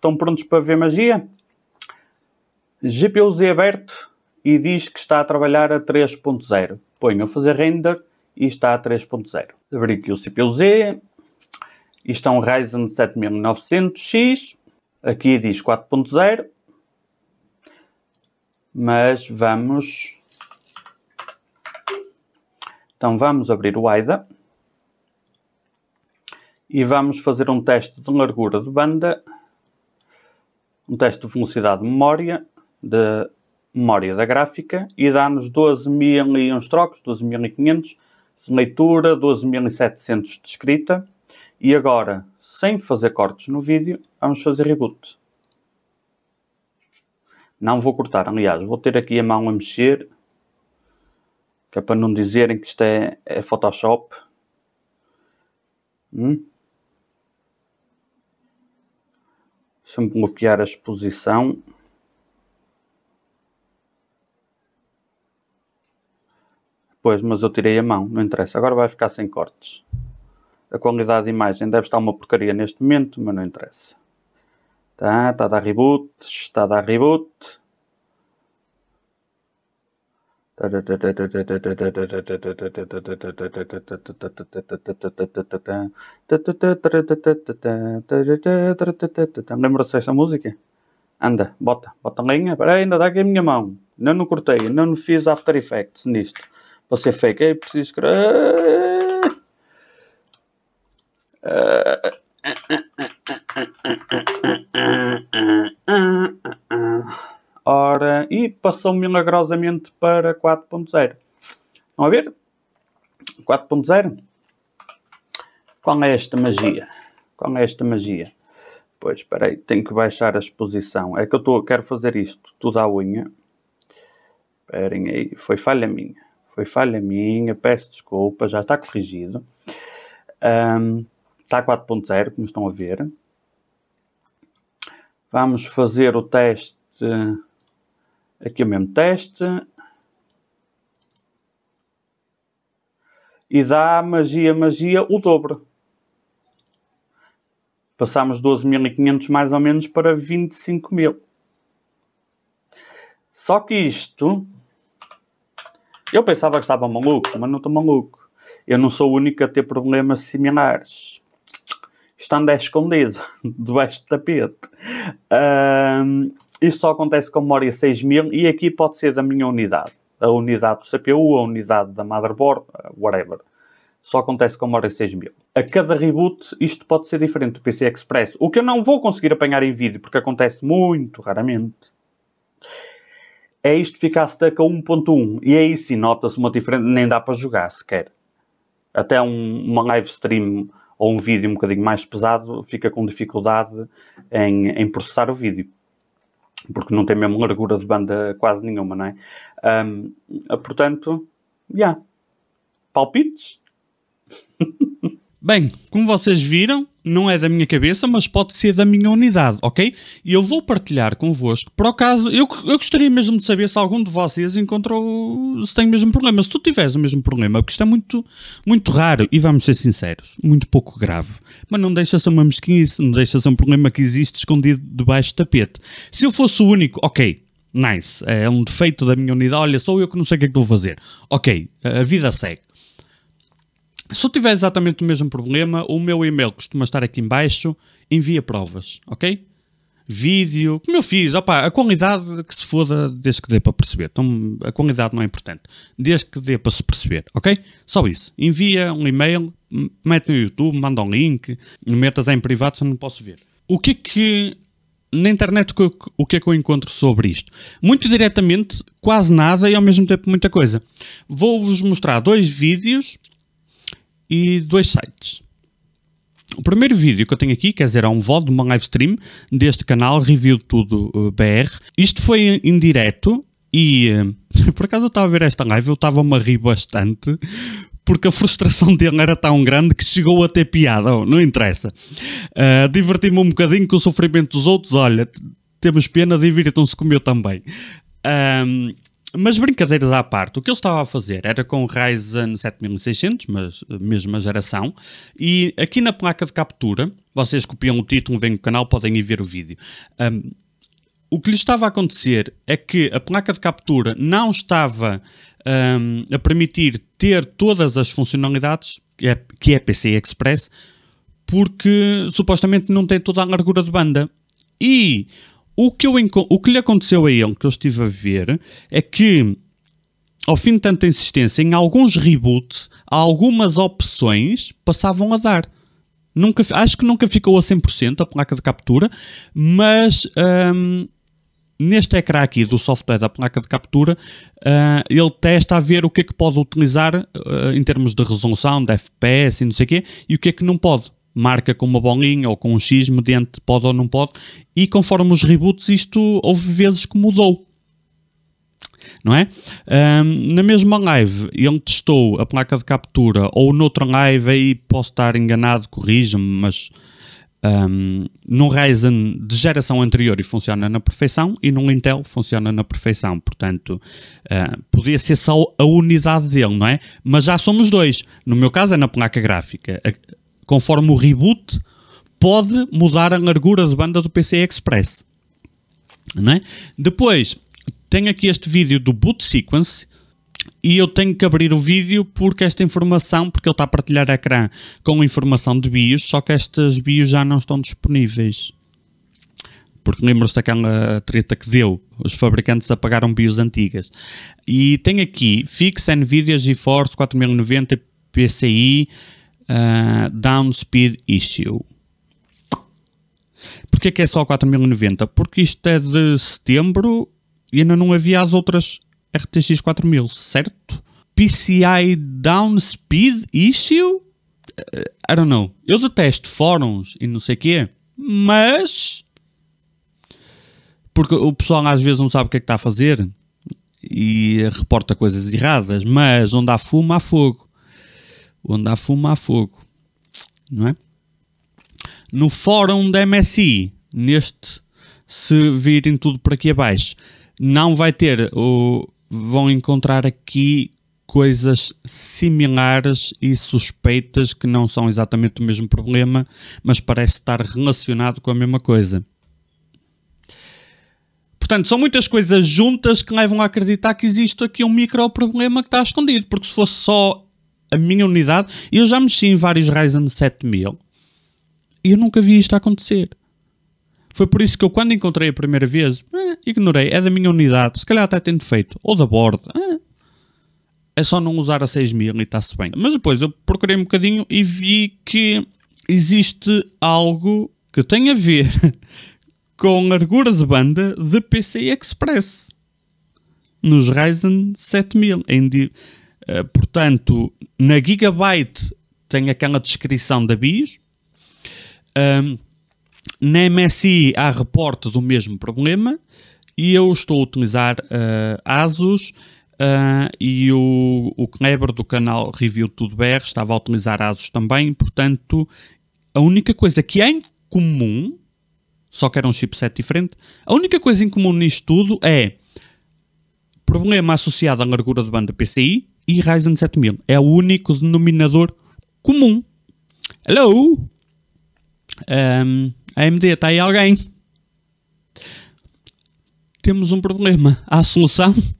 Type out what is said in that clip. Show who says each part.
Speaker 1: Estão prontos para ver magia? GPUZ aberto e diz que está a trabalhar a 3.0. Ponho a fazer render e está a 3.0. Abri o CPU-Z e está um Ryzen 7900X. Aqui diz 4.0. Mas vamos... Então vamos abrir o AIDA e vamos fazer um teste de largura de banda um teste de velocidade de memória, de memória da gráfica, e dá-nos 12.000 e uns trocos, 12.500 de leitura, 12.700 de escrita. E agora, sem fazer cortes no vídeo, vamos fazer reboot. Não vou cortar, aliás, vou ter aqui a mão a mexer, que é para não dizerem que isto é, é Photoshop. Hum? Deixa-me bloquear a exposição. Pois, mas eu tirei a mão, não interessa. Agora vai ficar sem cortes. A qualidade de imagem deve estar uma porcaria neste momento, mas não interessa. Tá, está a dar reboot, está a dar reboot. Lembra-se dessa música? Anda, bota, bota linha. Peraí, ainda dá aqui a minha mão. Ainda não cortei, não fiz After Effects nisto. Você ser fake, é preciso escrever. e passou milagrosamente para 4.0. Estão a ver? 4.0. Qual é esta magia? Qual é esta magia? Pois, espera aí, tenho que baixar a exposição. É que eu tô, quero fazer isto tudo à unha. Esperem aí, foi falha minha. Foi falha minha, peço desculpa, já está corrigido. Um, está 4.0, como estão a ver. Vamos fazer o teste Aqui o mesmo teste. E dá magia, magia, o dobro. Passámos 12.500 mais ou menos para 25.000. Só que isto... Eu pensava que estava maluco, mas não estou maluco. Eu não sou o único a ter problemas similares. Isto anda escondido, debaixo do tapete. Uh, isso só acontece com memória 6000 e aqui pode ser da minha unidade. A unidade do CPU, a unidade da motherboard, eh, whatever. Só acontece com memória 6000. A cada reboot isto pode ser diferente do PC Express. O que eu não vou conseguir apanhar em vídeo porque acontece muito raramente é isto ficar stuck a 1.1. E aí sim nota-se uma diferença, nem dá para jogar sequer. Até um, uma live stream ou um vídeo um bocadinho mais pesado fica com dificuldade em, em processar o vídeo porque não tem mesmo largura de banda quase nenhuma, não é? Um, ah, portanto, já. Yeah. Palpites? Bem, como vocês viram, não é da minha cabeça, mas pode ser da minha unidade, ok? E eu vou partilhar convosco. Por acaso, eu, eu gostaria mesmo de saber se algum de vocês encontrou, se tem o mesmo problema. Se tu tiveres o mesmo problema, porque isto é muito, muito raro e vamos ser sinceros, muito pouco grave. Mas não deixa ser uma mesquinhice, não deixa ser um problema que existe escondido debaixo do tapete. Se eu fosse o único, ok, nice, é um defeito da minha unidade, olha, sou eu que não sei o que é que vou fazer. Ok, a vida segue. Se eu tiver exatamente o mesmo problema, o meu e-mail costuma estar aqui embaixo, envia provas, ok? Vídeo, como eu fiz, opa, a qualidade que se foda desde que dê para perceber. Então, a qualidade não é importante, desde que dê para se perceber, ok? Só isso. Envia um e-mail, mete no YouTube, manda um link, metas em privado se eu não posso ver. O que é que na internet o que é que eu encontro sobre isto? Muito diretamente, quase nada e ao mesmo tempo muita coisa. Vou-vos mostrar dois vídeos e dois sites. O primeiro vídeo que eu tenho aqui, quer dizer, é um VOD de uma live stream deste canal, Review Tudo eh, BR. Isto foi em direto e eh, por acaso eu estava a ver esta live, eu estava-me a rir bastante porque a frustração dele era tão grande que chegou a ter piada, não interessa. Uh, Diverti-me um bocadinho com o sofrimento dos outros, olha, temos pena, divirtam-se com o meu também. Um, mas brincadeiras à parte, o que ele estava a fazer era com o Ryzen 7600, mas eh, mesma geração, e aqui na placa de captura, vocês copiam o título, vêm no canal, podem ir ver o vídeo. Um, o que lhe estava a acontecer é que a placa de captura não estava um, a permitir ter todas as funcionalidades que é, que é PCI Express, porque supostamente não tem toda a largura de banda. E o que, eu, o que lhe aconteceu a ele, que eu estive a ver, é que ao fim de tanta insistência, em alguns reboots, algumas opções passavam a dar. Nunca, acho que nunca ficou a 100% a placa de captura, mas hum, neste ecrã aqui do software da placa de captura, uh, ele testa a ver o que é que pode utilizar uh, em termos de resolução, de FPS e não sei o quê, e o que é que não pode marca com uma bolinha ou com um X, mediante pode ou não pode, e conforme os reboots, isto houve vezes que mudou. Não é? Um, na mesma live, ele testou a placa de captura, ou noutra live, aí posso estar enganado, corrija-me, mas um, num Ryzen de geração anterior e funciona na perfeição, e num Intel funciona na perfeição. Portanto, uh, podia ser só a unidade dele, não é? Mas já somos dois. No meu caso é na placa gráfica. A, conforme o reboot, pode mudar a largura de banda do PCI Express. Não é? Depois, tenho aqui este vídeo do boot sequence e eu tenho que abrir o vídeo porque esta informação, porque ele está a partilhar a ecrã com informação de BIOS, só que estas BIOS já não estão disponíveis. Porque lembro se daquela treta que deu, os fabricantes apagaram BIOS antigas. E tem aqui Fix, NVIDIA, GeForce 4090, PCI, ah, Downspeed Issue. Porquê que é só 4090? Porque isto é de setembro e ainda não havia as outras RTX 4000, certo? PCI Downspeed Issue? Ah, I don't know. Eu detesto fóruns e não sei o quê, mas... Porque o pessoal às vezes não sabe o que é que está a fazer e reporta coisas erradas, mas onde há fumo há fogo. Onde andar fuma a fogo, não é? No fórum da MSI, neste, se virem tudo por aqui abaixo, não vai ter, o, vão encontrar aqui coisas similares e suspeitas que não são exatamente o mesmo problema, mas parece estar relacionado com a mesma coisa. Portanto, são muitas coisas juntas que levam a acreditar que existe aqui um micro problema que está escondido, porque se fosse só a minha unidade. Eu já mexi em vários Ryzen 7000 e eu nunca vi isto acontecer. Foi por isso que eu, quando encontrei a primeira vez, eh, ignorei. É da minha unidade, se calhar até tem defeito. Ou da borda. Eh, é só não usar a 6000 e está-se bem. Mas depois eu procurei um bocadinho e vi que existe algo que tem a ver com largura de banda de PCI Express nos Ryzen 7000 em, eh, portanto, na Gigabyte tem aquela descrição da BIS. Um, na MSI há reporte do mesmo problema e eu estou a utilizar uh, ASUS uh, e o, o Kleber do canal Review Tudo BR estava a utilizar ASUS também, portanto a única coisa que é em comum, só que era um chipset diferente, a única coisa em comum nisto tudo é problema associado à largura de banda PCI, e Ryzen 7000. É o único denominador comum. Hello? Um, AMD, está aí alguém? Temos um problema. Há solução?